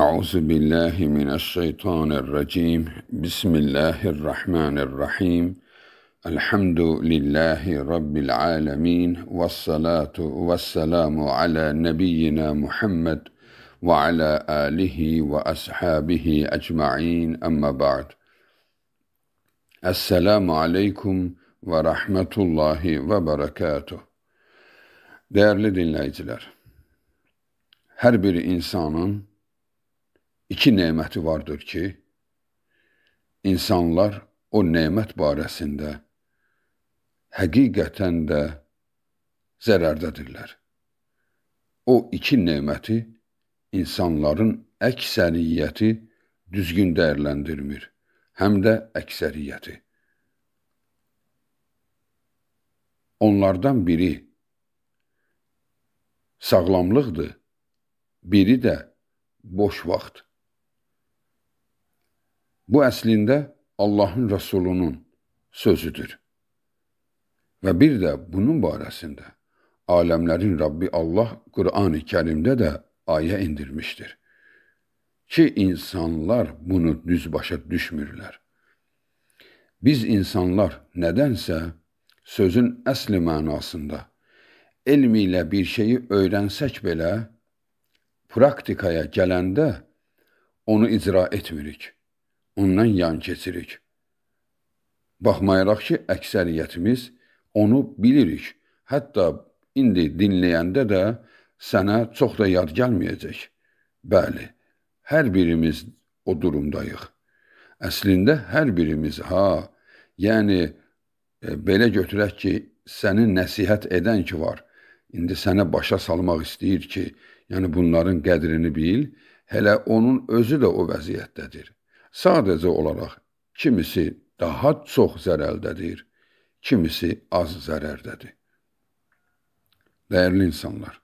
Euzu billahi mineşşeytanirracim. Bismillahirrahmanirrahim. Elhamdülillahi rabbil alamin. Ves salatu vesselamu ala nebiyyina Muhammed ve ala alihi ve ashabihi ecmaîn. Amma ba'd. Esselamu aleyküm ve rahmetullahi ve berekatuh. Değerli dinleyiciler, her bir insanın iki neməti vardır ki, insanlar o nemət barəsində həqiqətən də zərərdədirlər. O iki neməti insanların əksəriyyəti düzgün dəyərləndirmir, həm də əksəriyyəti. Onlardan biri sağlamlıqdır, biri də boş vaxt. Bu əslində Allahın Resulunun sözüdür. ve bir de bunun barəsində alemlerin Rabbi Allah Kur'an ı Kərimdə də ayə indirmişdir ki, insanlar bunu düz başa düşmürler. Biz insanlar nedense sözün əsli manasında elm bir şeyi öyrənsək belə praktikaya gelende onu icra etmirik. ondan yan keçirik. Baxmayaraq ki, əksəriyyətimiz onu bilirik. Hətta indi dinləyəndə də sənə çox da yad gəlməyəcək. Bəli, hər birimiz o durumdayıq. Əslində hər birimiz ha, yəni e, belə götürək ki, səni nəsihət edən ki var, indi sənə başa salmaq istəyir ki, yəni bunların qədrini bil, hələ onun özü də o vəziyyətdədir. sadəcə olaraq kimisi daha çox zərərdədir, kimisi az zərərdədir. Değerli insanlar,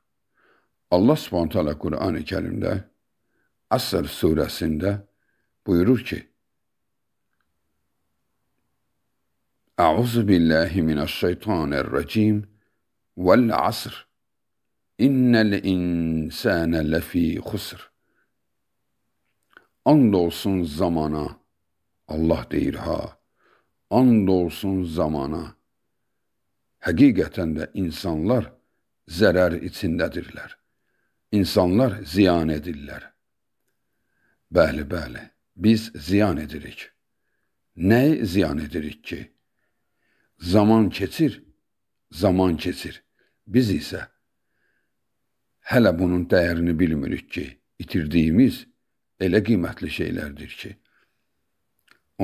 Allah Subhanahu Qurani Kərimdə Asr surəsində buyurur ki: Əuzu billahi minəşşeytanirracim. Vel asr. İnnel insane lefi husr. And olsun zamana, Allah deyir ha, and olsun zamana. Həqiqətən də insanlar zərər içindədirlər. İnsanlar ziyan edirlər. Bəli, bəli, biz ziyan edirik. Nəyi ziyan edirik ki? Zaman keçir, zaman keçir. Biz isə hələ bunun dəyərini bilmirik ki, itirdiyimiz elə qiymətli şeylərdir ki,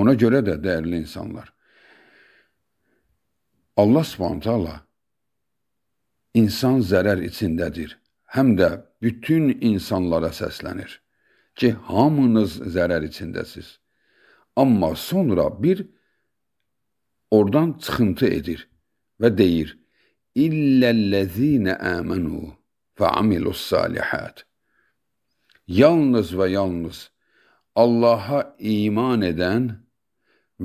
ona görə də dəyərli insanlar, Allah subhantala insan zərər içindədir, həm də bütün insanlara səslənir ki, hamınız zərər içindəsiz. Amma sonra bir oradan çıxıntı edir və deyir, İlləlləzinə əmənu və amilus salihət yalnız və yalnız Allaha iman edən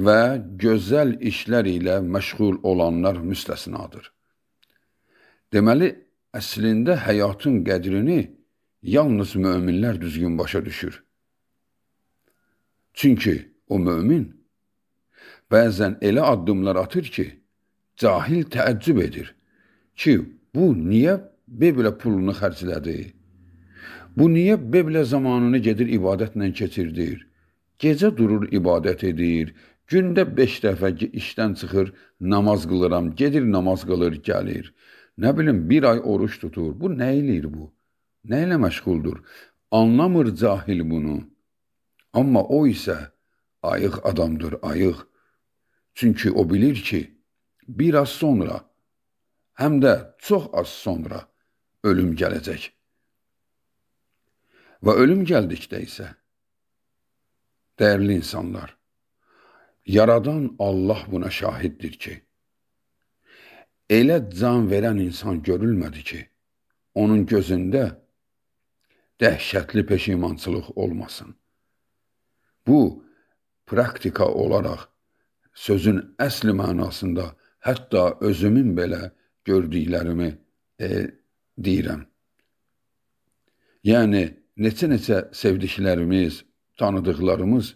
və gözəl işlər ilə məşğul olanlar müstəsnadır. Deməli, əslində həyatın qədrini yalnız möminlər düzgün başa düşür. Çünki o mömin bəzən elə addımlar atır ki, cahil təəccüb edir ki, bu niyə belə pulunu xərclədi? Bu niyə Beblə zamanını gedir ibadətlə keçirdir? Gecə durur ibadət edir. Gündə 5 dəfə işdən çıxır, namaz qılıram, gedir namaz qılır, gəlir. Nə bilim, bir ay oruç tutur. Bu nə eləyir bu? Nə ilə məşğuldur? Anlamır cahil bunu. Amma o isə ayıq adamdır, ayıq. Çünki o bilir ki, bir az sonra, həm də çox az sonra ölüm gələcək. Və ölüm gəldikdə isə, dəyərli insanlar, yaradan Allah buna şahiddir ki, elə can verən insan görülmədi ki, onun gözündə dəhşətli peşimançılıq olmasın. Bu, praktika olaraq sözün əsli mənasında hətta özümün belə gördüklərimi e, deyirəm. Yəni, neçə-neçə sevdiklərimiz, tanıdıqlarımız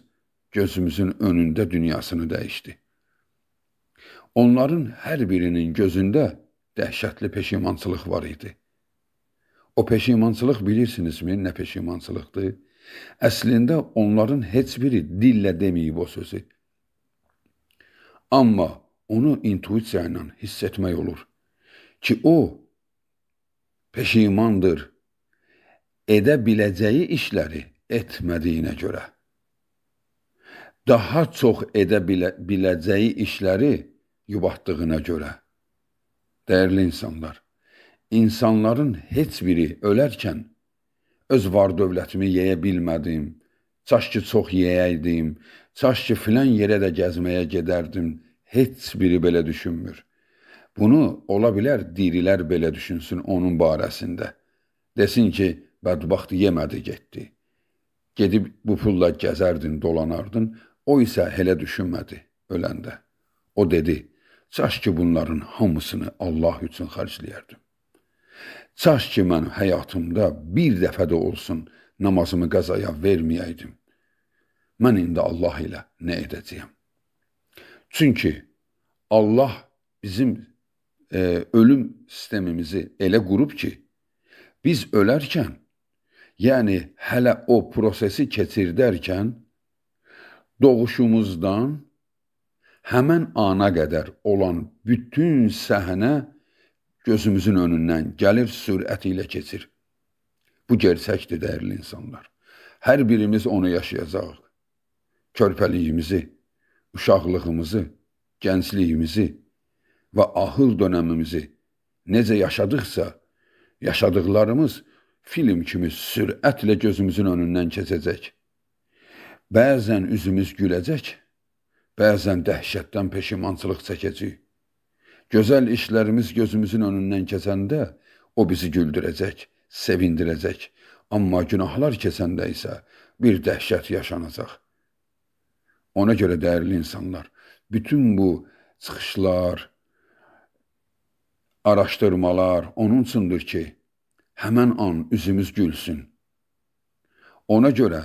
gözümüzün önündə dünyasını dəyişdi. Onların hər birinin gözündə dəhşətli peşimançılıq var idi. O peşimançılıq bilirsinizmi, nə peşimançılıqdır? Əslində onların heç biri dillə deməyib o sözü. Amma onu intuisiya ilə hiss etmək olur ki, o peşimandır, edə biləcəyi işləri etmədiyinə görə daha çox edə bilə, biləcəyi işləri yubatdığına görə dəyərli insanlar insanların heç biri ölərkən öz var-dövlətimi yeyə bilmədim Çaş ki çox yeyəydim. Çaş ki filan yerə də gəzməyə gedərdim. Heç biri belə düşünmür. Bunu ola bilər dirilər belə düşünsün onun barəsində. Desin ki, bədbəxt yemədi, getdi. Gedib bu pulla gəzərdin, dolanardın, o isə elə düşünmədi öləndə. O dedi, çaş ki, bunların hamısını Allah üçün xərcləyərdim. Çaş ki, mən həyatımda bir dəfə də olsun namazımı qazaya verməyəydim. Mən indi Allah ilə nə edəcəyəm? Çünki Allah bizim e, ölüm sistemimizi elə qurub ki, biz ölərkən yəni hələ o prosesi keçirdərkən doğuşumuzdan həmən ana qədər olan bütün səhnə gözümüzün önündən gəlir sürəti ilə keçir. Bu gerçəkdir, dəyərli insanlar. Hər birimiz onu yaşayacağıq. Körpəliyimizi, uşaqlığımızı, gəncliyimizi və ahır dönəmimizi necə yaşadıqsa, yaşadıqlarımız film kimi sürətlə gözümüzün önündən keçəcək. Bəzən üzümüz güləcək, bəzən dəhşətdən peşimançılıq çəkəcək. Gözəl işlərimiz gözümüzün önündən keçəndə o bizi güldürəcək, sevindirəcək. Amma günahlar keçəndə isə bir dəhşət yaşanacaq. Ona görə dəyərli insanlar, bütün bu çıxışlar, araşdırmalar onun üçündür ki, həmən an üzümüz gülsün. Ona görə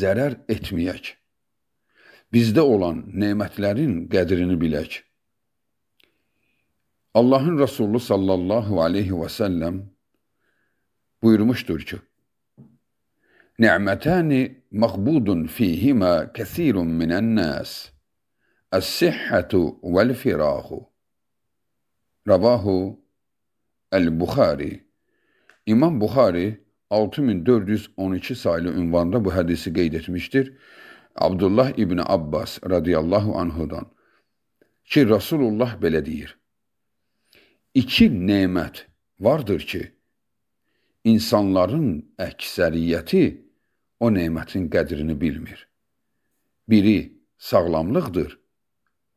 zərər etməyək. Bizdə olan nemətlərin qədrini bilək. Allahın Resulü sallallahu aleyhi və səlləm buyurmuşdur ki, Nə'mətəni məqbudun fihimə kəsirun minən-nəs. Əs-sihhətu vəl-firahu. Rəvahu Əl-Buxari İmam Buxari 6412 saylı ünvanda bu hədisi qeyd etmişdir. Abdullah İbni Abbas radıyallahu anhudan ki Rasulullah belə deyir. İki nemət vardır ki, insanların əksəriyyəti o nemətin qədrini bilmir. Biri sağlamlıqdır,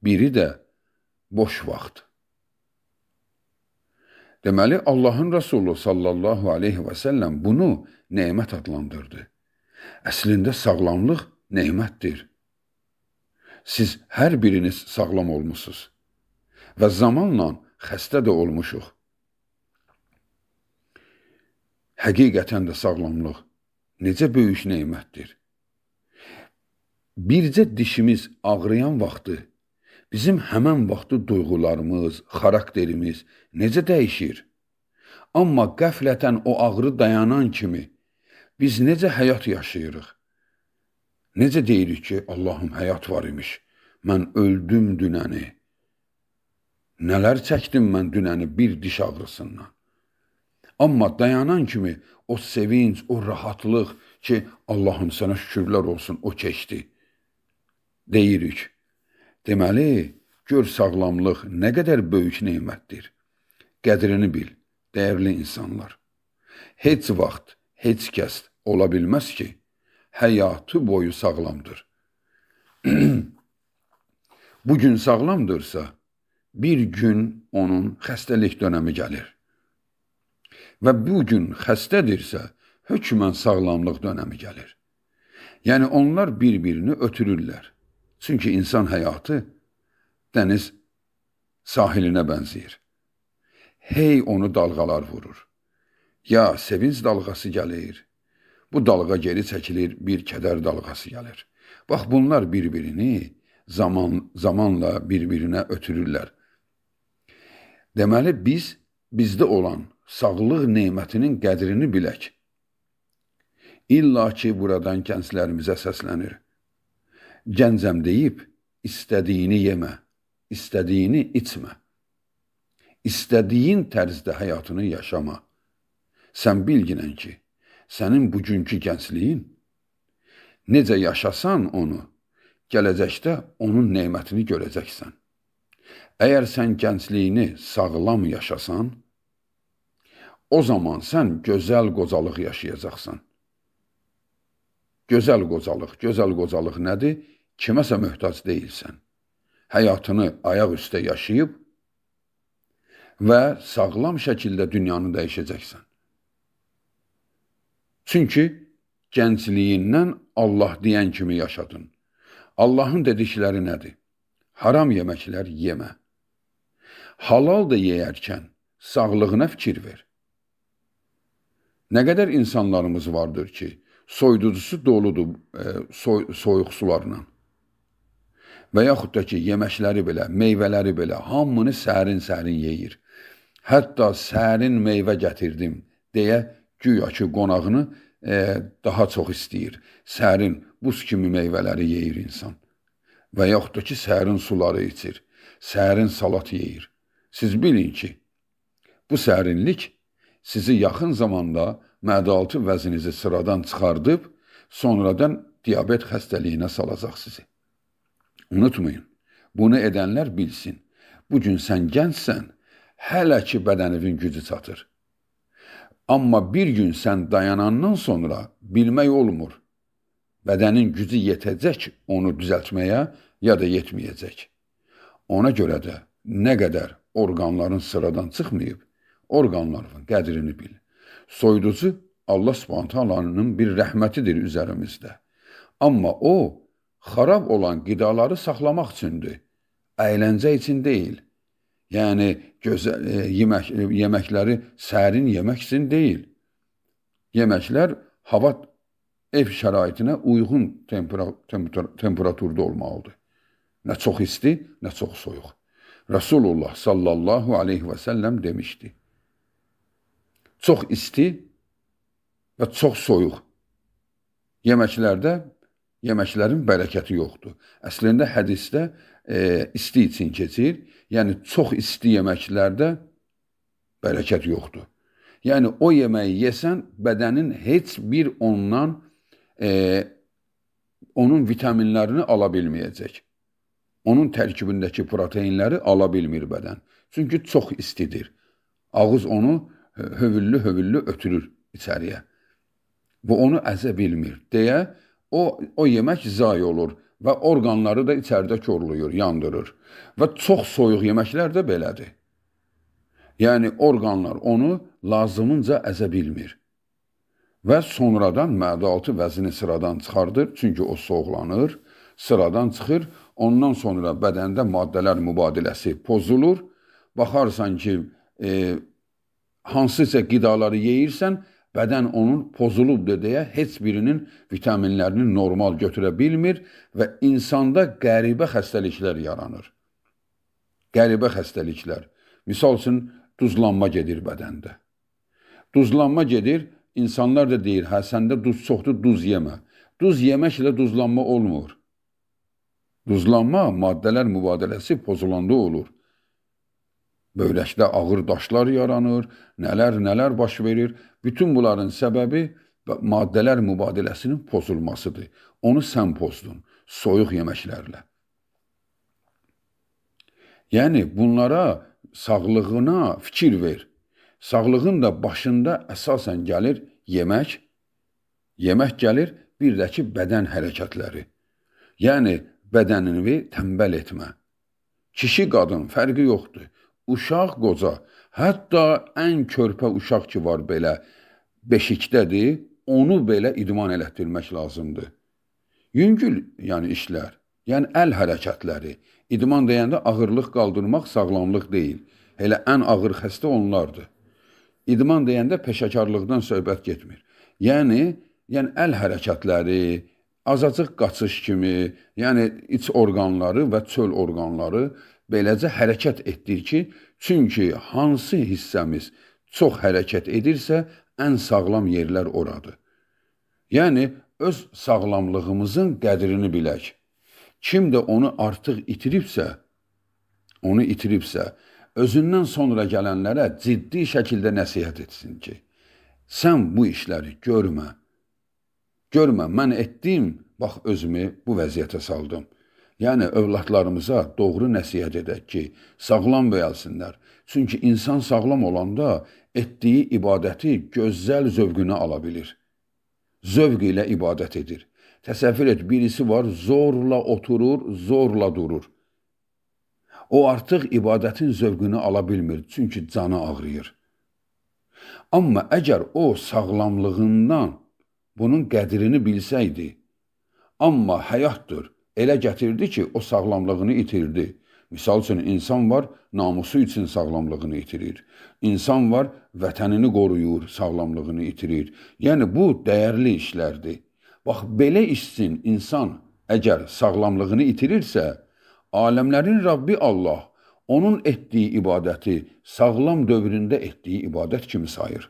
biri də boş vaxtdır. Deməli, Allahın Rəsulu sallallahu aleyhi və səlləm bunu neymət adlandırdı. Əslində, sağlamlıq neymətdir. Siz hər biriniz sağlam olmuşsunuz və zamanla xəstə də olmuşuq. Həqiqətən də sağlamlıq necə böyük neymətdir. Bircə dişimiz ağrıyan vaxtı bizim həmən vaxtı duyğularımız, xarakterimiz necə dəyişir? Amma qəflətən o ağrı dayanan kimi biz necə həyat yaşayırıq? Necə deyirik ki, Allahım həyat var imiş. Mən öldüm dünəni. Nələr çəkdim mən dünəni bir diş ağrısından. Amma dayanan kimi o sevinç, o rahatlıq ki, Allahım sənə şükürlər olsun, o keçdi. Deyirik. Deməli, gör sağlamlıq nə qədər böyük nemətdir. Qədrini bil, dəyərli insanlar. Heç vaxt, heç kəs ola bilməz ki, həyatı boyu sağlamdır. Bugün sağlamdırsa, bir gün onun xəstəlik dönəmi gəlir. Və bu gün xəstədirsə, hökmən sağlamlıq dönəmi gəlir. Yəni onlar bir-birini ötürürlər. Çünki insan həyatı dəniz sahilinə bənzəyir. Hey onu dalğalar vurur. Ya sevinç dalğası gəlir, bu dalğa geri çəkilir, bir kədər dalğası gəlir. Bax bunlar bir-birini zaman zamanla bir-birinə ötürürlər. Deməli biz bizdə olan sağlıq nemətinin qədrini bilək. İlla ki buradan gənclərimizə səslənir. Gəncəm deyib, istədiyini yemə, istədiyini içmə. İstədiyin tərzdə həyatını yaşama. Sən bilginən ki, sənin bugünkü gəncliyin necə yaşasan onu, gələcəkdə onun nemətini görəcəksən. Əgər sən gəncliyini sağlam yaşasan, o zaman sən gözəl qocalıq yaşayacaqsan. Gözəl qocalıq, gözəl qocalıq nədir? Kiməsə möhtac deyilsən. Həyatını ayaq üstə yaşayıb və sağlam şəkildə dünyanı dəyişəcəksən. Çünki gəncliyindən Allah deyən kimi yaşadın. Allahın dedikləri nədir? Haram yeməklər yemə. Halal da yeyərkən sağlığına fikir ver. Nə qədər insanlarımız vardır ki, soyducusu doludur e, soy, soyuq sularla. Və yaxud da ki, yeməkləri belə, meyvələri belə hamını sərin-sərin yeyir. Hətta sərin meyvə gətirdim deyə güya ki, qonağını e, daha çox istəyir. Sərin, buz kimi meyvələri yeyir insan. Və yaxud da ki, sərin suları içir, sərin salat yeyir. Siz bilin ki, bu sərinlik sizi yaxın zamanda mədalıtı vəzinizi sıradan çıxardıb sonradan diabet xəstəliyinə salacaq sizi. Unutmayın. Bunu edənlər bilsin. Bu gün sən gəncsən, hələ ki bədəninin gücü çatır. Amma bir gün sən dayanandan sonra bilmək olmur. Bədənin gücü yetəcək onu düzəltməyə ya da yetməyəcək. Ona görə də nə qədər orqanların sıradan çıxmayıb, orqanlarının qədrini bil soyuducu Allah Subhanahu bir rəhmətidir üzərimizdə. Amma o xarab olan qidaları saxlamaq üçündür. Əyləncə üçün deyil. Yəni gözəl e, yemək e, yeməkləri sərin yemək üçün deyil. Yeməklər hava ev şəraitinə uyğun tempera temperatur temperaturda olmalıdır. Nə çox isti, nə çox soyuq. Rasulullah sallallahu aleyhi və səlləm demişdi çox isti və çox soyuq yeməklərdə yeməklərin bərəkəti yoxdur. Əslində hədisdə e, isti üçün keçir. Yəni çox isti yeməklərdə bərəkət yoxdur. Yəni o yeməyi yesən bədənin heç bir ondan e, onun vitaminlərini ala bilməyəcək. Onun tərkibindəki proteinləri ala bilmir bədən. Çünki çox istidir. Ağız onu hövüllü-hövüllü ötürür içəriyə. Bu onu əzə bilmir deyə o o yemək zay olur və orqanları da içəridə korluyur, yandırır. Və çox soyuq yeməklər də belədir. Yəni orqanlar onu lazımınca əzə bilmir. Və sonradan mədaaltı vəzini sıradan çıxardır, çünki o soğuqlanır, sıradan çıxır, ondan sonra bədəndə maddələr mübadiləsi pozulur. Baxarsan ki, e, hansısa qidaları yeyirsən, bədən onun pozulubdur deyə heç birinin vitaminlərini normal götürə bilmir və insanda qəribə xəstəliklər yaranır. Qəribə xəstəliklər. Misal üçün, duzlanma gedir bədəndə. Duzlanma gedir, insanlar da deyir, hə, səndə duz çoxdur, duz yemə. Duz yeməklə duzlanma olmur. Duzlanma maddələr mübadiləsi pozulanda olur. Böyləkdə ağır daşlar yaranır, nələr-nələr baş verir. Bütün bunların səbəbi maddələr mübadiləsinin pozulmasıdır. Onu sən pozdun soyuq yeməklərlə. Yəni bunlara sağlığına fikir ver. Sağlığın da başında əsasən gəlir yemək, yemək gəlir bir də ki bədən hərəkətləri. Yəni bədənini tənbəl etmə. Kişi qadın fərqi yoxdur uşaq qoca, hətta ən körpə uşaq ki var belə beşikdədir, onu belə idman elətdirmək lazımdır. Yüngül, yəni işlər, yəni əl hərəkətləri. İdman deyəndə ağırlıq qaldırmaq sağlamlıq deyil. Elə ən ağır xəstə onlardır. İdman deyəndə peşəkarlıqdan söhbət getmir. Yəni, yəni əl hərəkətləri, azacıq qaçış kimi, yəni iç orqanları və çöl orqanları beləcə hərəkət etdir ki, çünki hansı hissəmiz çox hərəkət edirsə, ən sağlam yerlər oradır. Yəni, öz sağlamlığımızın qədrini bilək. Kim də onu artıq itiribsə, onu itiribsə, özündən sonra gələnlərə ciddi şəkildə nəsihət etsin ki, sən bu işləri görmə. Görmə, mən etdim, bax özümü bu vəziyyətə saldım.'' Yəni övladlarımıza doğru nəsihət edək ki, sağlam böyəlsinlər. Çünki insan sağlam olanda etdiyi ibadəti gözəl zövqünə ala bilir. Zövq ilə ibadət edir. Təsəvvür et, birisi var, zorla oturur, zorla durur. O artıq ibadətin zövqünü ala bilmir, çünki canı ağrıyır. Amma əgər o sağlamlığından bunun qədrini bilsəydi, amma həyatdır, elə gətirdi ki, o sağlamlığını itirdi. Misal üçün insan var, namusu üçün sağlamlığını itirir. İnsan var, vətənini qoruyur, sağlamlığını itirir. Yəni bu dəyərli işlərdir. Bax belə işsin insan əgər sağlamlığını itirirsə, aləmlərin Rəbbi Allah onun etdiyi ibadəti sağlam dövründə etdiyi ibadət kimi sayır.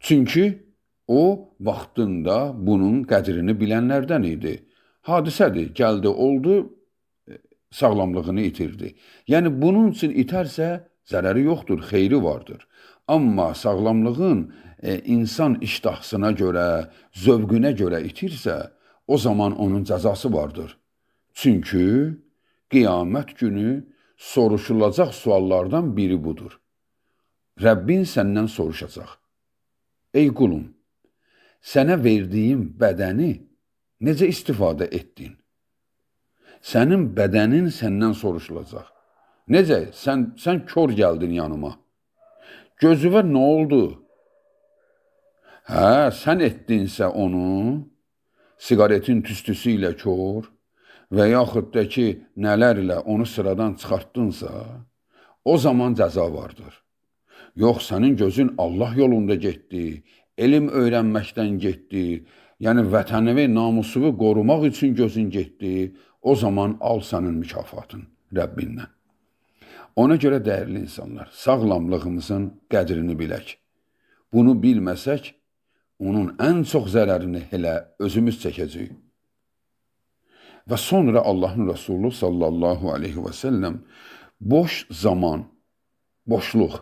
Çünki o vaxtında bunun qədrini bilənlərdən idi hadisədir, gəldi, oldu, e, sağlamlığını itirdi. Yəni bunun üçün itərsə zərəri yoxdur, xeyri vardır. Amma sağlamlığın e, insan iştahsına görə, zövqünə görə itirsə, o zaman onun cəzası vardır. Çünki qiyamət günü soruşulacaq suallardan biri budur. Rəbbin səndən soruşacaq. Ey qulum, sənə verdiyim bədəni necə istifadə etdin? Sənin bədənin səndən soruşulacaq. Necə? Sən sən kör gəldin yanıma. Gözünə nə oldu? Hə, sən etdinsə onu siqaretin tüstüsü ilə kör və yaxud da ki, nələrlə onu sıradan çıxartdınsa, o zaman cəza vardır. Yox, sənin gözün Allah yolunda getdi, elm öyrənməkdən getdi, yəni vətəni və namusunu qorumaq üçün gözün getdi, o zaman al sənin mükafatın Rəbbindən. Ona görə dəyərli insanlar, sağlamlığımızın qədrini bilək. Bunu bilməsək, onun ən çox zərərini elə özümüz çəkəcəyik. Və sonra Allahın Rəsulu sallallahu aleyhi və səlləm boş zaman, boşluq.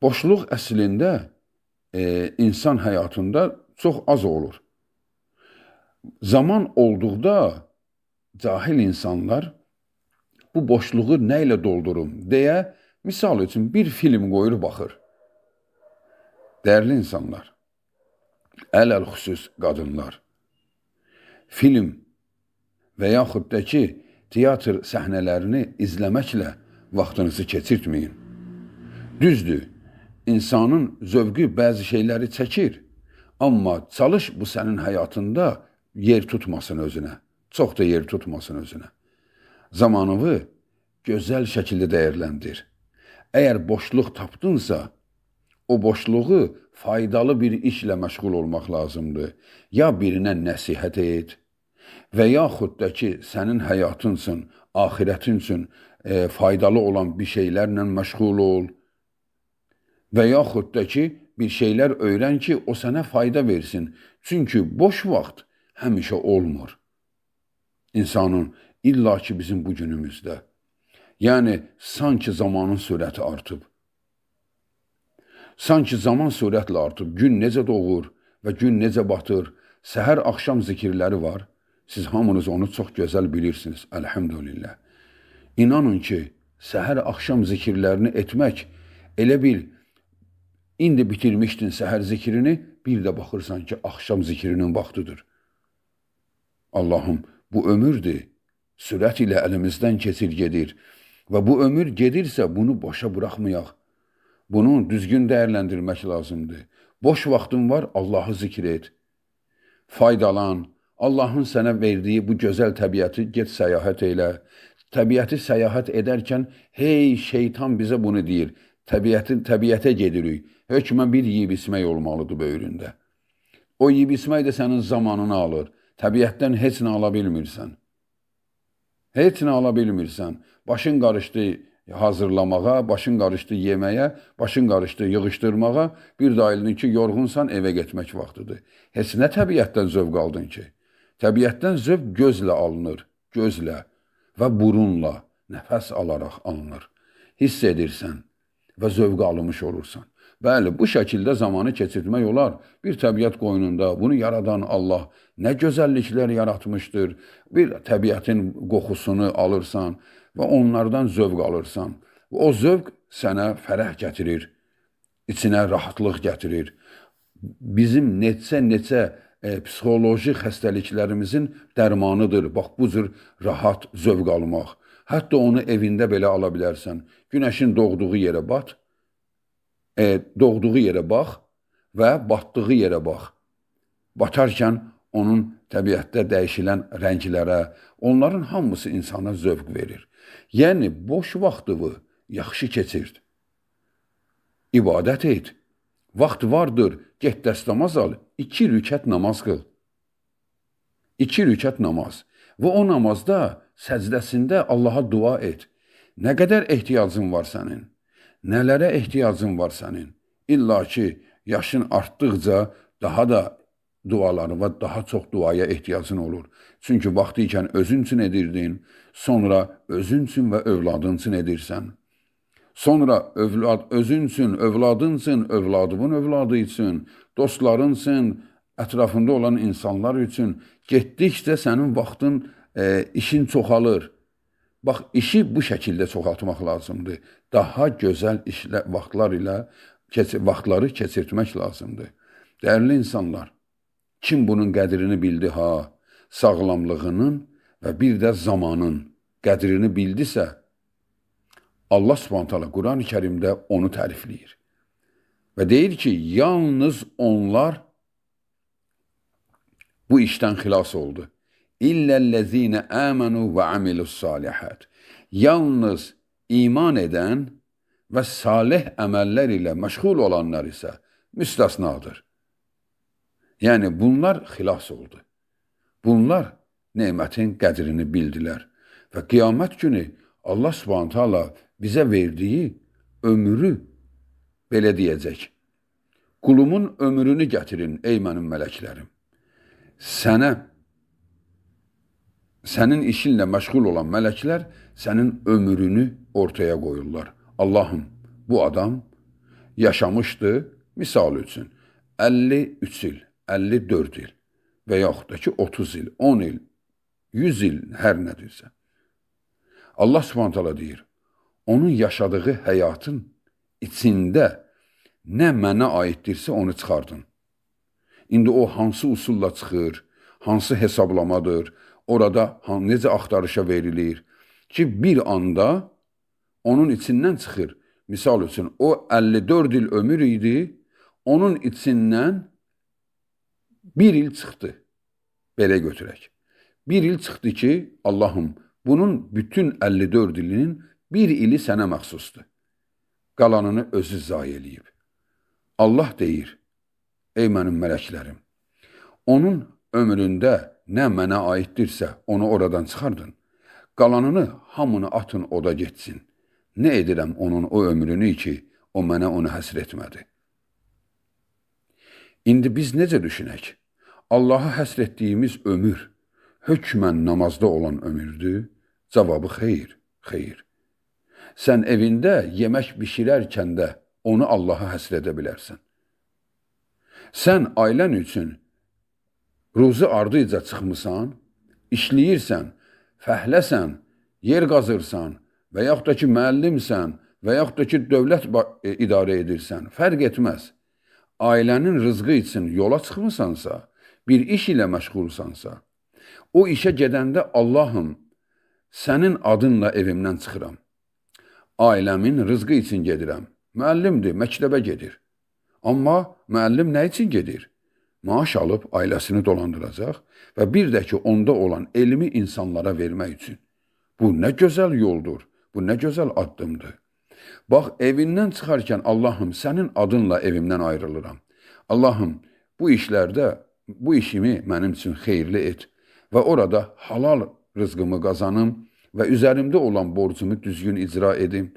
Boşluq əslində e, insan həyatında çox az olur. Zaman olduqda cahil insanlar bu boşluğu nə ilə doldurum deyə misal üçün bir film qoyur baxır. Dəyərli insanlar, ələl xüsus qadınlar. Film və yaxud da ki, teatr səhnələrini izləməklə vaxtınızı keçirtməyin. Düzdür, insanın zövqü bəzi şeyləri çəkir. Amma çalış bu sənin həyatında yer tutmasın özünə. Çox da yer tutmasın özünə. Zamanını gözəl şəkildə dəyərləndir. Əgər boşluq tapdınsa, o boşluğu faydalı bir işlə məşğul olmaq lazımdır. Ya birinə nəsihət et və yaxud da ki, sənin həyatın üçün, axirətin üçün e, faydalı olan bir şeylərlə məşğul ol və yaxud da ki, bir şeylər öyrən ki, o sənə fayda versin. Çünki boş vaxt həmişə olmur. İnsanın illaki bizim bu günümüzdə. Yəni, sanki zamanın sürəti artıb. Sanki zaman sürətlə artıb. Gün necə doğur və gün necə batır. Səhər axşam zikirləri var. Siz hamınız onu çox gözəl bilirsiniz. Əlhamdülillah. İnanın ki, səhər axşam zikirlərini etmək elə bil, İndi bitirmişdin səhər zikrini, bir də baxırsan ki, axşam zikrinin vaxtıdır. Allahım, bu ömürdür. Sürət ilə əlimizdən keçir gedir. Və bu ömür gedirsə, bunu boşa buraxmayaq. Bunu düzgün dəyərləndirmək lazımdır. Boş vaxtın var, Allahı zikr et. Faydalan, Allahın sənə verdiyi bu gözəl təbiəti get səyahət elə. Təbiəti səyahət edərkən, hey, şeytan bizə bunu deyir. Təbiətin, təbiətə gedirik hökmən bir yeyib içmək olmalıdır böyründə. O yeyib içmək də sənin zamanını alır. Təbiətdən heç nə ala bilmirsən. Heç nə ala bilmirsən. Başın qarışdı hazırlamağa, başın qarışdı yeməyə, başın qarışdı yığışdırmağa, bir də aylının ki, yorğunsan evə getmək vaxtıdır. Heç nə təbiətdən zövq aldın ki? Təbiətdən zövq gözlə alınır, gözlə və burunla, nəfəs alaraq alınır. Hiss edirsən və zövq almış olursan. Bəli, bu şəkildə zamanı keçirmək olar. Bir təbiət qoynunda bunu yaradan Allah nə gözəlliklər yaratmışdır. Bir təbiətin qoxusunu alırsan və onlardan zövq alırsan. Və o zövq sənə fərəh gətirir. İçinə rahatlıq gətirir. Bizim neçə-neçə e, psixoloji xəstəliklərimizin dərmanıdır. Bax bu cür rahat zövq almaq. Hətta onu evində belə ala bilərsən. Günəşin doğduğu yerə bat e, doğduğu yerə bax və batdığı yerə bax. Batarkən onun təbiətdə dəyişilən rənglərə, onların hamısı insana zövq verir. Yəni boş vaxtını yaxşı keçir. İbadət et. Vaxt vardır, get dəstəmaz al, 2 rükət namaz qıl. 2 rükət namaz və o namazda səcdəsində Allaha dua et. Nə qədər ehtiyacın var sənin? Nələrə ehtiyacın var sənin? İlla ki, yaşın artdıqca daha da dualarına, daha çox duaya ehtiyacın olur. Çünki vaxtı ikən özün üçün edirdin, sonra özün üçün və övladın üçün edirsən. Sonra övlad özün üçün, övladın üçün, övladının övladı üçün, dostların üçün, ətrafında olan insanlar üçün getdikcə sənin vaxtın, e, işin çoxalır. Bax, işi bu şəkildə çoxaltmaq lazımdır. Daha gözəl işlə, vaxtlar ilə keçir, vaxtları keçirtmək lazımdır. Dəyərli insanlar, kim bunun qədrini bildi ha, sağlamlığının və bir də zamanın qədrini bildisə, Allah Subhanahu Qurani Kərimdə onu tərifləyir. Və deyir ki, yalnız onlar bu işdən xilas oldu. İllellezine amenu ve amilus salihat. Yalnız iman eden və salih əməllər ilə məşğul olanlar isə müstəsnadır. Yəni bunlar xilas oldu. Bunlar nemətin qədrini bildilər və qiyamət günü Allah Subhanahu taala bizə verdiyi ömrü belə deyəcək. Qulumun ömrünü gətirin ey mənim mələklərim. Sənə sənin işinlə məşğul olan mələklər sənin ömrünü ortaya qoyurlar. Allahım, bu adam yaşamışdı, misal üçün, 53 il, 54 il və yaxud da ki, 30 il, 10 il, 100 il hər nədirsə. Allah subhantala deyir, onun yaşadığı həyatın içində nə mənə aiddirsə onu çıxardın. İndi o hansı usulla çıxır, hansı hesablamadır, hansı orada necə axtarışa verilir ki, bir anda onun içindən çıxır. Misal üçün, o 54 il ömür idi, onun içindən bir il çıxdı. Belə götürək. Bir il çıxdı ki, Allahım, bunun bütün 54 ilinin bir ili sənə məxsusdur. Qalanını özü zayi eləyib. Allah deyir, ey mənim mələklərim, onun ömründə nə mənə aiddirsə, onu oradan çıxardın. Qalanını hamını atın oda getsin. Nə edirəm onun o ömrünü ki, o mənə onu həsr etmədi. İndi biz necə düşünək? Allaha həsr etdiyimiz ömür, hökmən namazda olan ömürdür? Cavabı xeyir, xeyir. Sən evində yemək bişirərkən də onu Allaha həsr edə bilərsən. Sən ailən üçün ruzi ardıca çıxmısan, işləyirsən, fəhləsən, yer qazırsan və yaxud da ki, müəllimsən və yaxud da ki, dövlət e, idarə edirsən, fərq etməz. Ailənin rızqı üçün yola çıxmısansa, bir iş ilə məşğulsansa, o işə gedəndə Allahım, sənin adınla evimdən çıxıram. Ailəmin rızqı üçün gedirəm. Müəllimdir, məktəbə gedir. Amma müəllim nə üçün gedir? maaş alıb ailəsini dolandıracaq və bir də ki, onda olan elmi insanlara vermək üçün. Bu nə gözəl yoldur, bu nə gözəl addımdır. Bax, evindən çıxarkən Allahım, sənin adınla evimdən ayrılıram. Allahım, bu işlərdə bu işimi mənim üçün xeyirli et və orada halal rızqımı qazanım və üzərimdə olan borcumu düzgün icra edim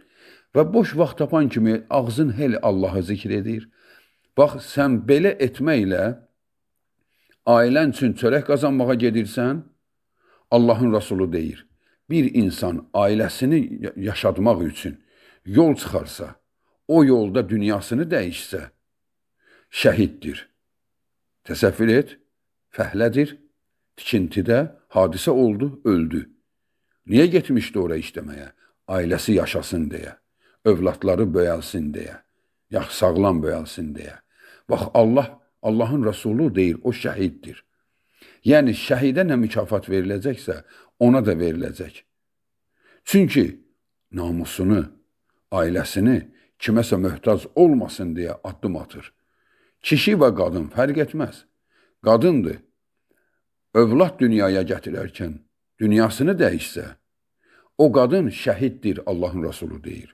və boş vaxt tapan kimi ağzın hel Allahı zikr edir. Bax, sən belə etməklə ailən üçün çörək qazanmağa gedirsən, Allahın Rasulu deyir, bir insan ailəsini yaşadmaq üçün yol çıxarsa, o yolda dünyasını dəyişsə, şəhiddir. Təsəvvür et, fəhlədir, tikintidə hadisə oldu, öldü. Niyə getmişdi ora işləməyə? Ailəsi yaşasın deyə, övladları böyəlsin deyə, yaxşı sağlam böyəlsin deyə. Bax, Allah Allahın Rəsulu deyil, o şəhiddir. Yəni, şəhidə nə mükafat veriləcəksə, ona da veriləcək. Çünki namusunu, ailəsini kiməsə möhtac olmasın deyə addım atır. Kişi və qadın fərq etməz. Qadındır. Övlad dünyaya gətirərkən dünyasını dəyişsə, o qadın şəhiddir, Allahın Rəsulu deyir.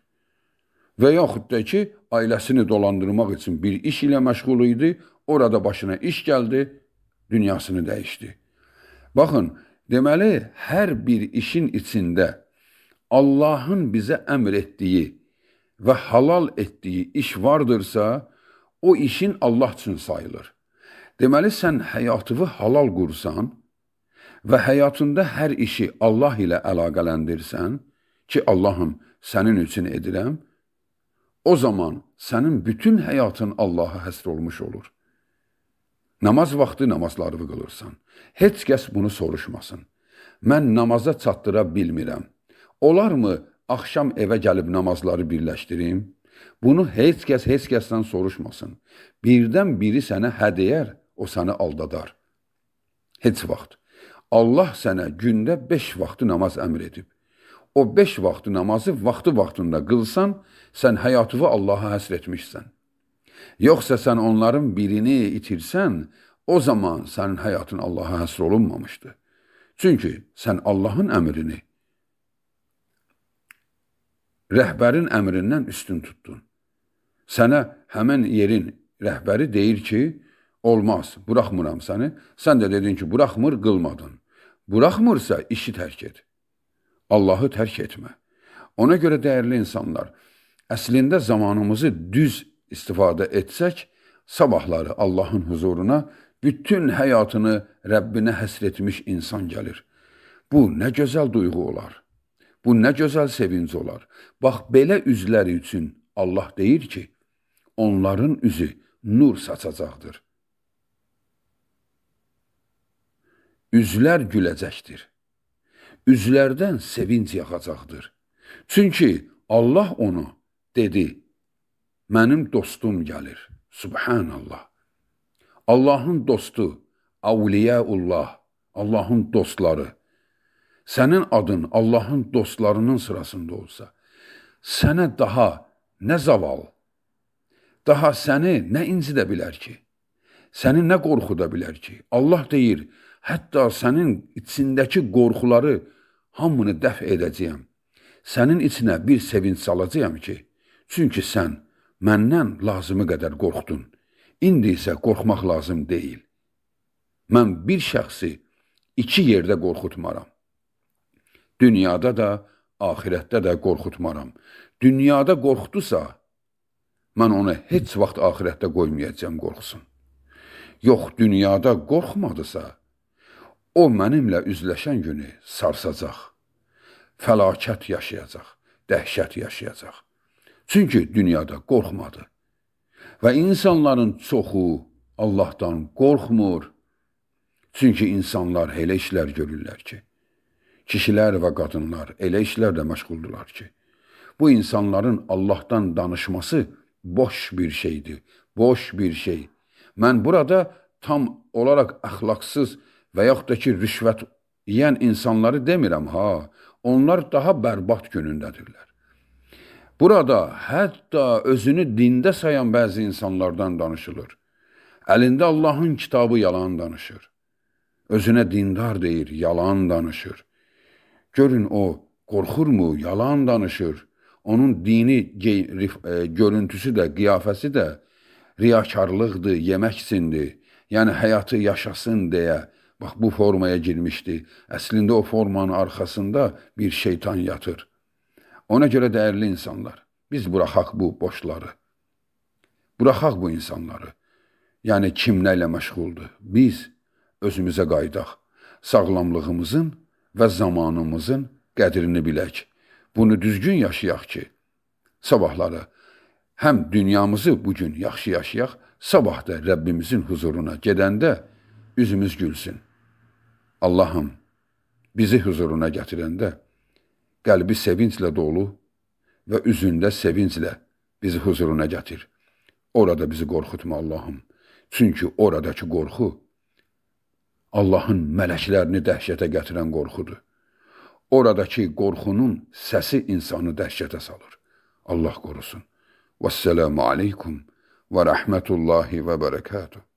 Və yaxud da ki, ailəsini dolandırmaq üçün bir iş ilə məşğul idi, Orada başına iş gəldi, dünyasını dəyişdi. Baxın, deməli, hər bir işin içində Allahın bizə əmr etdiyi və halal etdiyi iş vardırsa, o işin Allah üçün sayılır. Deməli, sən həyatını halal qursan və həyatında hər işi Allah ilə əlaqələndirsən, ki, Allahım, sənin üçün edirəm, o zaman sənin bütün həyatın Allaha həsr olmuş olur. Namaz vaxtı namazlarını qılırsan. Heç kəs bunu soruşmasın. Mən namaza çatdıra bilmirəm. Olarmı axşam evə gəlib namazları birləşdirim? Bunu heç kəs heç kəsdən soruşmasın. Birdən biri sənə hə deyər, o səni aldadar. Heç vaxt. Allah sənə gündə 5 vaxtı namaz əmr edib. O 5 vaxtı namazı vaxtı vaxtında qılsan, sən həyatını Allaha həsr etmişsən. Yoxsa sən onların birini itirsən, o zaman sənin həyatın Allaha həsr olunmamışdı. Çünki sən Allahın əmrini, rəhbərin əmrindən üstün tutdun. Sənə həmən yerin rəhbəri deyir ki, olmaz, buraxmıram səni. Sən də dedin ki, buraxmır, qılmadın. Buraxmırsa işi tərk et. Allahı tərk etmə. Ona görə dəyərli insanlar, əslində zamanımızı düz istifadə etsək, sabahları Allahın huzuruna bütün həyatını Rəbbinə həsr etmiş insan gəlir. Bu nə gözəl duyğu olar. Bu nə gözəl sevinc olar. Bax, belə üzləri üçün Allah deyir ki, onların üzü nur saçacaqdır. Üzlər güləcəkdir. Üzlərdən sevinc yaxacaqdır. Çünki Allah onu dedi, mənim dostum gəlir. Subhanallah. Allahın dostu, Avliyaullah, Allahın dostları. Sənin adın Allahın dostlarının sırasında olsa, sənə daha nə zaval, daha səni nə incidə bilər ki? Səni nə qorxuda bilər ki? Allah deyir, hətta sənin içindəki qorxuları hamını dəf edəcəyəm. Sənin içinə bir sevinç salacağam ki, çünki sən Məndən lazımı qədər qorxdun. İndi isə qorxmaq lazım deyil. Mən bir şəxsi iki yerdə qorxutmaram. Dünyada da, axirətdə də qorxutmaram. Dünyada qorxdusa, mən onu heç vaxt axirətdə qoymayacağam qorxsun. Yox, dünyada qorxmadısa, o mənimlə üzləşən günü sarsacaq. Fəlakət yaşayacaq, dəhşət yaşayacaq. Çünki dünyada qorxmadı. Və insanların çoxu Allahdan qorxmur. Çünki insanlar elə işlər görürlər ki, kişilər və qadınlar elə işlərlə məşğuldurlar ki, bu insanların Allahdan danışması boş bir şeydir, boş bir şey. Mən burada tam olaraq əxlaqsız və yaxud da ki, rüşvət yiyən insanları demirəm ha, onlar daha bərbad günündədirlər. Burada hətta özünü dində sayan bəzi insanlardan danışılır. Əlində Allahın kitabı yalan danışır. Özünə dindar deyir, yalan danışır. Görün o qorxurmu, yalan danışır. Onun dini e, görüntüsü də, qiyafəsi də riyakarlıqdır, yeməksindir. Yəni həyatı yaşasın deyə bax bu formaya girmişdi. Əslində o formanın arxasında bir şeytan yatır. Ona görə dəyərli insanlar, biz buraxaq bu boşları. Buraxaq bu insanları. Yəni kim nə ilə məşğuldur? Biz özümüzə qayıdaq. Sağlamlığımızın və zamanımızın qədrini bilək. Bunu düzgün yaşayaq ki, sabahları həm dünyamızı bu gün yaxşı yaşayaq, sabah da Rəbbimizin huzuruna gedəndə üzümüz gülsün. Allahım, bizi huzuruna gətirəndə qəlbi sevinclə dolu və üzündə sevinclə bizi huzuruna gətir. Orada bizi qorxutma Allahım. Çünki oradakı qorxu Allahın mələklərini dəhşətə gətirən qorxudur. Oradakı qorxunun səsi insanı dəhşətə salır. Allah qorusun. Vəssalamu aleykum və rəhmətullahi və bərəkatuhu.